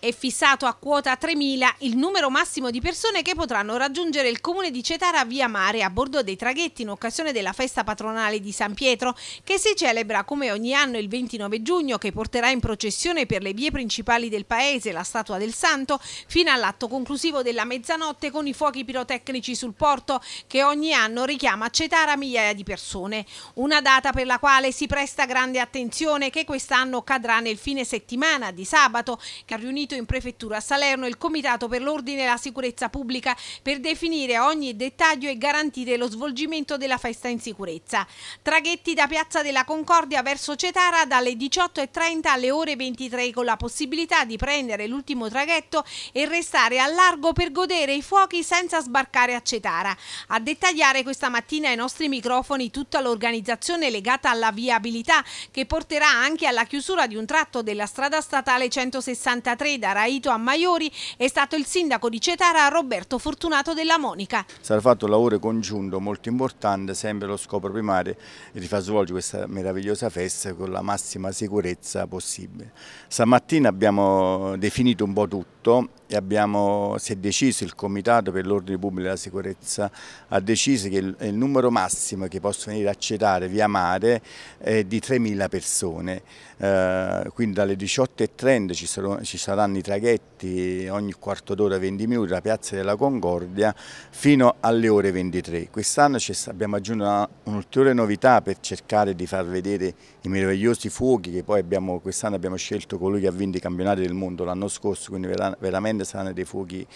È fissato a quota 3.000 il numero massimo di persone che potranno raggiungere il comune di Cetara via mare a bordo dei traghetti in occasione della festa patronale di San Pietro che si celebra come ogni anno il 29 giugno che porterà in processione per le vie principali del paese la statua del santo fino all'atto conclusivo della mezzanotte con i fuochi pirotecnici sul porto che ogni anno richiama a Cetara migliaia di persone. Una data per la quale si presta grande attenzione che quest'anno cadrà nel fine settimana di sabato che ha riunito riunito in prefettura a Salerno il Comitato per l'Ordine e la Sicurezza Pubblica per definire ogni dettaglio e garantire lo svolgimento della festa in sicurezza. Traghetti da Piazza della Concordia verso Cetara dalle 18.30 alle ore 23 con la possibilità di prendere l'ultimo traghetto e restare al largo per godere i fuochi senza sbarcare a Cetara. A dettagliare questa mattina ai nostri microfoni tutta l'organizzazione legata alla viabilità che porterà anche alla chiusura di un tratto della strada statale 163 da Raito a Maiori è stato il sindaco di Cetara Roberto Fortunato della Monica. Sarà fatto un lavoro congiunto molto importante, sempre lo scopo primario di far svolgere questa meravigliosa festa con la massima sicurezza possibile. Stamattina abbiamo definito un po' tutto tutto e abbiamo, si è deciso, il Comitato per l'Ordine Pubblico e la Sicurezza ha deciso che il, il numero massimo che possono venire a cetare via mare è di 3.000 persone, eh, quindi dalle 18.30 ci, saranno, ci saranno i traghetti ogni quarto d'ora 20 minuti da Piazza della Concordia fino alle ore 23. Quest'anno abbiamo aggiunto un'ulteriore novità per cercare di far vedere i meravigliosi fuochi che poi quest'anno abbiamo scelto colui che ha vinto i campionati del mondo l'anno scorso, quindi verranno veramente saranno dei fuochi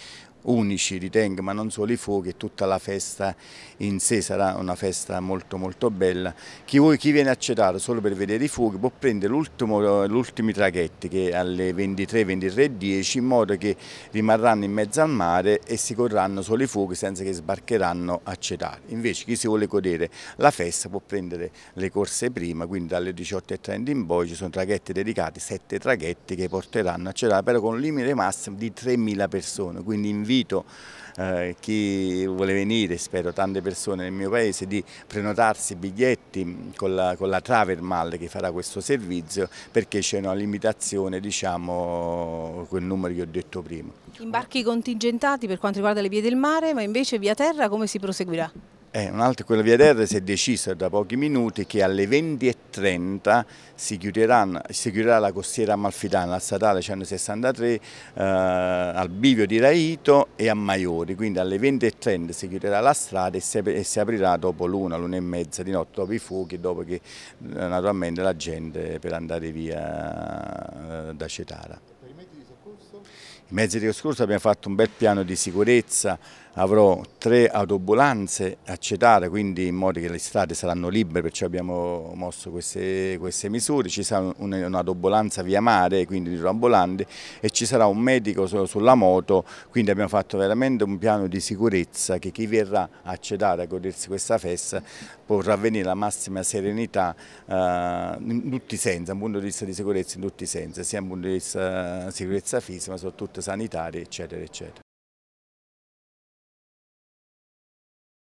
unici ritengo, ma non solo i fuochi, tutta la festa in sé sarà una festa molto molto bella. Chi, vuoi, chi viene accettato solo per vedere i fuochi può prendere gli ultimi traghetti che alle 23-23.10 in modo che rimarranno in mezzo al mare e si corranno solo i fuochi senza che sbarcheranno a Cetaro. Invece chi si vuole godere la festa può prendere le corse prima, quindi dalle 18.30 in poi ci sono traghetti dedicati, sette traghetti che porteranno a Cetaro, però con un limite massimo di 3.000 persone, quindi invito invito eh, chi vuole venire, spero tante persone nel mio paese, di prenotarsi biglietti mm, con la, con la Travermal che farà questo servizio perché c'è una limitazione, diciamo, quel numero che ho detto prima. Imbarchi contingentati per quanto riguarda le vie del mare, ma invece via terra come si proseguirà? Eh, un'altra, quella via terra si è decisa da pochi minuti che alle 20.30 si, si, chiuderà la costiera amalfitana, la statale 163, eh, al bivio di Raito e a Maiori, quindi alle 20.30 si chiuderà la strada e si, e si aprirà dopo l'una, l'una e mezza di notte, dopo i fuochi, dopo che eh, naturalmente la gente per andare via eh, da Cetara. Il mese scorso abbiamo fatto un bel piano di sicurezza, avrò tre autobulanze a Cetara, quindi in modo che le strade saranno libere, perciò abbiamo mosso queste, queste misure, ci sarà un'autobulanza via mare, quindi di ambulanti, e ci sarà un medico sulla moto, quindi abbiamo fatto veramente un piano di sicurezza che chi verrà a Cetara a godersi questa festa potrà venire la massima serenità eh, in tutti i sensi, da un punto di vista di sicurezza in tutti i sensi, sia da un punto di vista di eh, sicurezza fisica ma soprattutto sanitari, eccetera, eccetera.